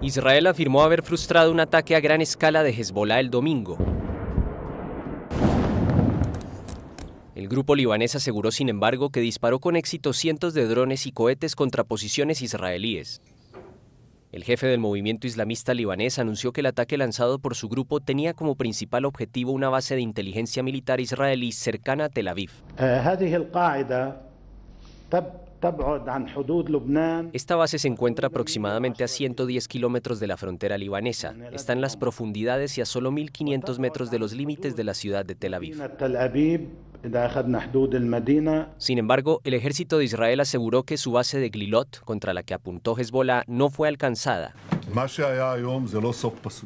Israel afirmó haber frustrado un ataque a gran escala de Hezbollah el domingo. El grupo libanés aseguró, sin embargo, que disparó con éxito cientos de drones y cohetes contra posiciones israelíes. El jefe del movimiento islamista libanés anunció que el ataque lanzado por su grupo tenía como principal objetivo una base de inteligencia militar israelí cercana a Tel Aviv. Eh, esta base se encuentra aproximadamente a 110 kilómetros de la frontera libanesa. Está en las profundidades y a solo 1.500 metros de los límites de la ciudad de Tel Aviv. Sin embargo, el ejército de Israel aseguró que su base de Glilot, contra la que apuntó Hezbollah, no fue alcanzada.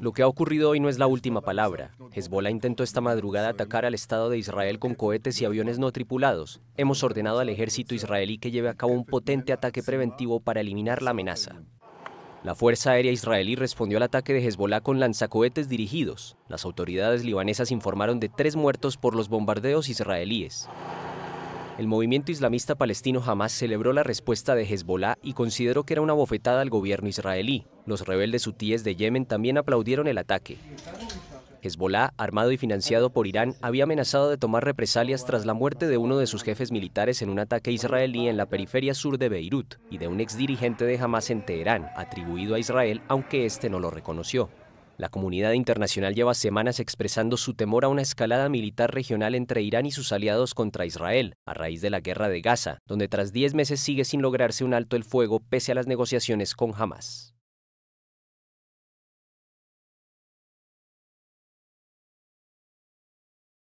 Lo que ha ocurrido hoy no es la última palabra. Hezbollah intentó esta madrugada atacar al Estado de Israel con cohetes y aviones no tripulados. Hemos ordenado al ejército israelí que lleve a cabo un potente ataque preventivo para eliminar la amenaza. La Fuerza Aérea Israelí respondió al ataque de Hezbollah con lanzacohetes dirigidos. Las autoridades libanesas informaron de tres muertos por los bombardeos israelíes. El movimiento islamista palestino jamás celebró la respuesta de Hezbollah y consideró que era una bofetada al gobierno israelí. Los rebeldes hutíes de Yemen también aplaudieron el ataque. Hezbollah, armado y financiado por Irán, había amenazado de tomar represalias tras la muerte de uno de sus jefes militares en un ataque israelí en la periferia sur de Beirut y de un ex dirigente de Hamas en Teherán, atribuido a Israel, aunque este no lo reconoció. La comunidad internacional lleva semanas expresando su temor a una escalada militar regional entre Irán y sus aliados contra Israel, a raíz de la guerra de Gaza, donde tras 10 meses sigue sin lograrse un alto el fuego pese a las negociaciones con Hamas.